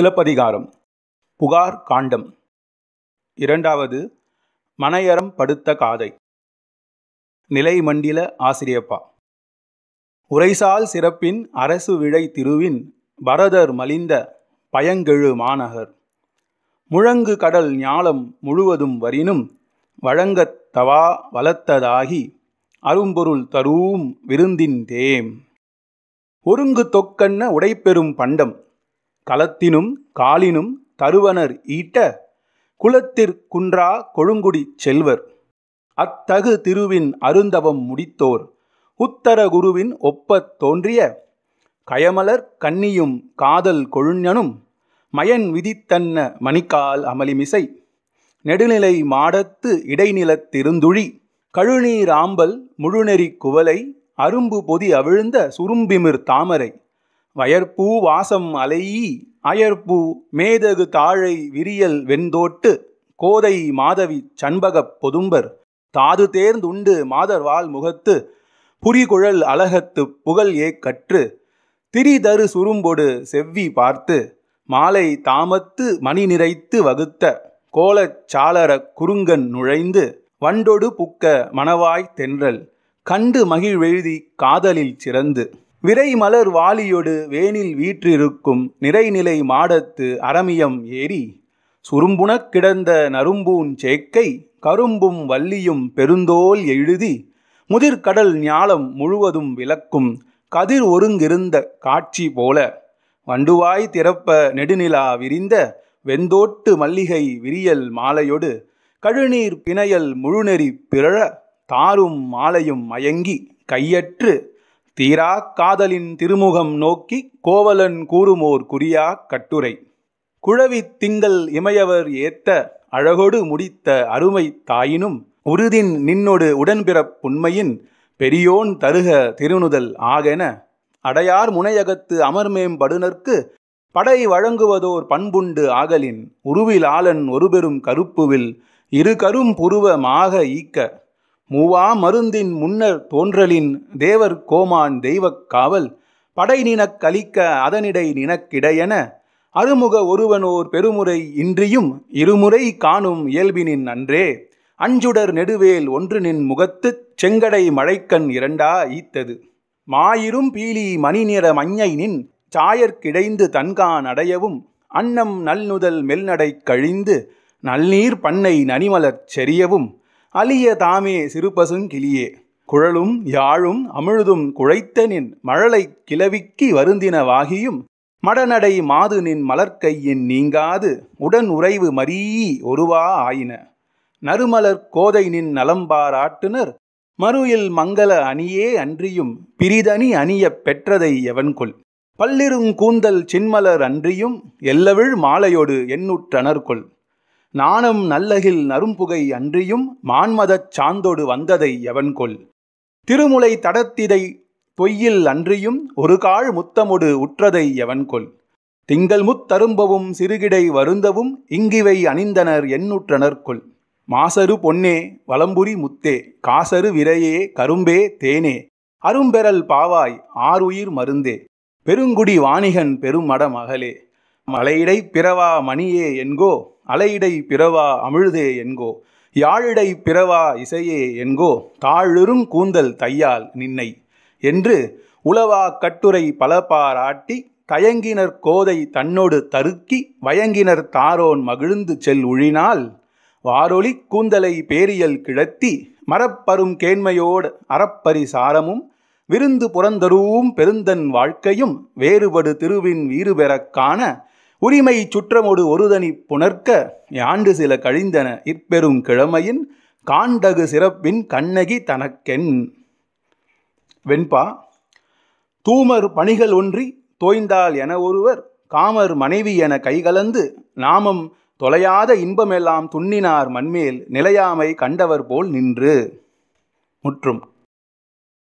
சிலப்பதிகாரம் புகார் காண்டம் இரண்டாவது மனையறம் படுத்த காதை நிலை மண்டில ஆசிரியப்பா உரைசால் சிறப்பின் அரசு விழை திருவின் பரதர் மலிந்த பயங்கெழு மாநகர் முழங்கு கடல் ஞாலம் முழுவதும் வரினும் வழங்கத் தவா வளர்த்ததாகி அரும்பொருள் தரும் விருந்தின் தேம் ஒருங்கு தொக்கன்ன உடைபெறும் பண்டம் களத்தினும் காலினும் தருவனர் ஈட்ட குலத்திற்குன்றா கொழுங்குடி செல்வர் அத்தகு திருவின் அருந்தவம் முடித்தோர் உத்தர குருவின் ஒப்பத் தோன்றிய கயமலர் கன்னியும் காதல் கொழுஞனும் மயன் விதித்தன்ன மணிக்கால் அமளிமிசை நெடுநிலை மாடத்து இடைநிலத்திருந்துழி கழுநீராம்பல் முழுநெறி குவலை அரும்பு பொதி அவிழ்ந்த சுரும்பிமிர் தாமரை வயற்பூ வாசம் அலை அயற்பூ மேதகு தாழை விரியல் வெண்தோட்டு கோதை மாதவி சண்பகப் பொதும்பர் தாது தேர்ந்துண்டு மாதர்வால் முகத்து புரிகுழல் அழகத்து புகழ் ஏக்கற்று திரிதரு சுரும்பொடு செவ்வி பார்த்து மாலை தாமத்து மணி நிறைத்து வகுத்த கோலச் சாளர குறுங்கன் நுழைந்து வண்டொடு புக்க மணவாய் தென்றல் கண்டு மகிழ்வெழுதி காதலில் சிறந்து விரை மலர் வாலியொடு வேனில் வீற்றிருக்கும் நிறைநிலை மாடத்து அரமியம் ஏறி சுரும்புணக் கிடந்த நரும்பூன் சேக்கை கரும்பும் வள்ளியும் பெருந்தோல் எழுதி முதிர்கடல் ஞாலம் முழுவதும் விளக்கும் கதிர் ஒருங்கிருந்த காட்சி போல வண்டுவாய் திறப்ப நெடுநிலா விரிந்த வெந்தோட்டு மல்லிகை விரியல் மாலையொடு கழுநீர் பிணையல் முழுநெறி பிறழ தாரும் மாலையும் மயங்கி கையற்று தீரா காதலின் திருமுகம் நோக்கி கோவலன் கூறுமோர் குறியா கட்டுரை குழவி திங்கள் இமையவர் ஏத்த அழகொடு முடித்த அருமை தாயினும் உருதின் நின்னொடு உடன்பிறப்புண்மையின் பெரியோன் தருக திருணுதல் ஆகென அடையார் முனையகத்து அமர்மேம்படுனர்க்கு படை வழங்குவதோர் பண்புண்டு ஆகலின் உருவிலாளன் ஒருபெரும் கருப்புவில் இரு கரும் புருவமாக ஈக்க மூவா மருந்தின் முன்னர் தோன்றலின் தேவர் கோமான் தெய்வக் காவல் படை நினக் கலிக்க அதனிடை நினக்கிடையென அருமுக ஒருவனோர் பெருமுறை இன்றியும் இருமுறை காணும் இயல்பினின் அன்றே அஞ்சுடர் நெடுவேல் ஒன்றினின் முகத்து செங்கடை மழைக்கண் இரண்டா ஈத்தது மாயிரும் பீலி மணிநிற மஞ்சை நின் சாயற்கிடைந்து தன்கான் அடையவும் அன்னம் நல்நுதல் மெல்நடை கழிந்து நல்நீர் பண்ணை நனிமலர் செறியவும் அழிய தாமே சிறுபசுங் கிளியே குழலும் யாழும் அமிழ்தும் குழைத்த நின் மழலை கிளவிக்கு வருந்தின வாகியும் மடநடை மாது நின் மலர்க்கையின் நீங்காது உடன் உறைவு மரீ ஒருவா ஆயின நறுமலர் கோதை நின் நலம்பாராட்டுனர் மறுயில் மங்கள அணியே அன்றியும் பிரிதனி அணியப் பெற்றதை எவன்கொள் பல்லிருங்கூந்தல் சின்மலர் அன்றியும் எல்லவிழ் மாலையோடு எண்ணுற்றனர்கொள் நாணம் நல்லகில் நரும்புகை அன்றியும் மான்மதச் சாந்தோடு வந்ததை கொல் திருமுலை தடத்திதை பொய்யில் அன்றியும் ஒரு கால் முத்தமொடு உற்றதை கொல் திங்கள் முத்தரும்பவும் சிறுகிடை வருந்தவும் இங்கிவை அணிந்தனர் கொல் மாசரு பொன்னே வலம்புரி முத்தே காசரு விரையே கரும்பே தேனே அரும்பெறல் பாவாய் ஆறுயிர் மருந்தே பெருங்குடி வாணிகன் பெருமட மகளே மலையிடை பிறவா மணியே என்கோ அலையிடை பிறவா அமிழ்தே என்கோ யாழிடை பிறவா இசையே என்கோ தாழிருங் கூந்தல் தையால் நின்னை என்று உளவா கட்டுரை பல பாராட்டி தயங்கினர் கோதை தன்னோடு தருக்கி வயங்கினர் தாரோன் மகிழ்ந்து செல் உழினால் வாரொலி கூந்தலை பேரியல் கிழத்தி மரப்பரும் கேண்மையோடு அறப்பரி சாரமும் விருந்து புறந்தரூம் பெருந்தன் வாழ்க்கையும் வேறுபடு திருவின் வீறுபெறக் காண உரிமை சுற்றமோடு ஒருதனி புணர்க்க ஆண்டு சில கழிந்தன இப்பெரும் கிழமையின் காண்டகு சிறப்பின் கண்ணகி தனக்கென் வெண்பா தூமர் பணிகள் ஒன்றி தோய்ந்தால் என ஒருவர் காமர் மனைவி என கைகலந்து நாமம் தொலையாத இன்பமெல்லாம் துண்ணினார் மண்மேல் நிலையாமை கண்டவர் போல் நின்று முற்றும்